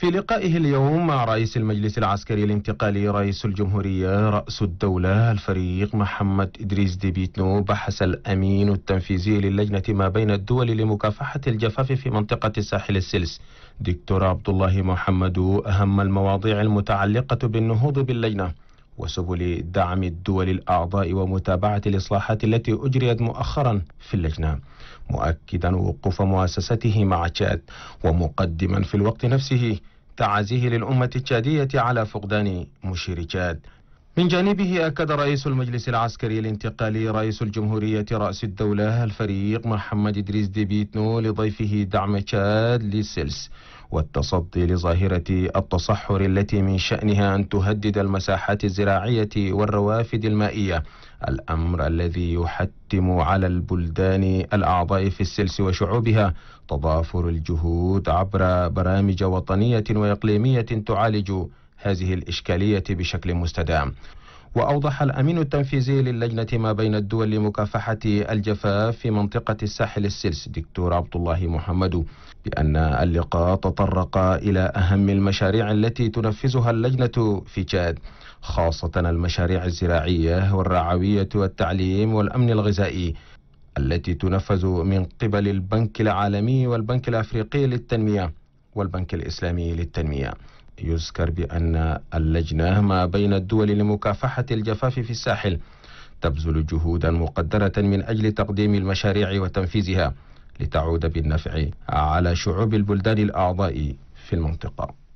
في لقائه اليوم مع رئيس المجلس العسكري الانتقالي رئيس الجمهورية رأس الدولة الفريق محمد إدريس ديبيتنو بحث الأمين التنفيذي للجنة ما بين الدول لمكافحة الجفاف في منطقة الساحل السلس دكتور عبد الله محمد أهم المواضيع المتعلقة بالنهوض باللجنة وسبل دعم الدول الأعضاء ومتابعة الإصلاحات التي أجريت مؤخرا في اللجنة مؤكدا وقوف مؤسسته مع تشاد ومقدما في الوقت نفسه تعازيه للأمة التشادية على فقدان مشير تشاد من جانبه أكد رئيس المجلس العسكري الانتقالي رئيس الجمهورية رأس الدولة الفريق محمد إدريس ديبيتنو لضيفه دعم تشاد للسلس والتصدي لظاهرة التصحر التي من شأنها أن تهدد المساحات الزراعية والروافد المائية الأمر الذي يحتم على البلدان الأعضاء في السلس وشعوبها تضافر الجهود عبر برامج وطنية وإقليمية تعالج هذه الإشكالية بشكل مستدام وأوضح الأمين التنفيذي للجنة ما بين الدول لمكافحة الجفاف في منطقة الساحل السلس دكتور عبد الله محمد بأن اللقاء تطرق إلى أهم المشاريع التي تنفذها اللجنة في تشاد خاصة المشاريع الزراعية والرعوية والتعليم والأمن الغذائي التي تنفذ من قبل البنك العالمي والبنك الأفريقي للتنمية والبنك الإسلامي للتنمية يذكر بأن اللجنة ما بين الدول لمكافحة الجفاف في الساحل تبذل جهودا مقدرة من أجل تقديم المشاريع وتنفيذها لتعود بالنفع على شعوب البلدان الأعضاء في المنطقة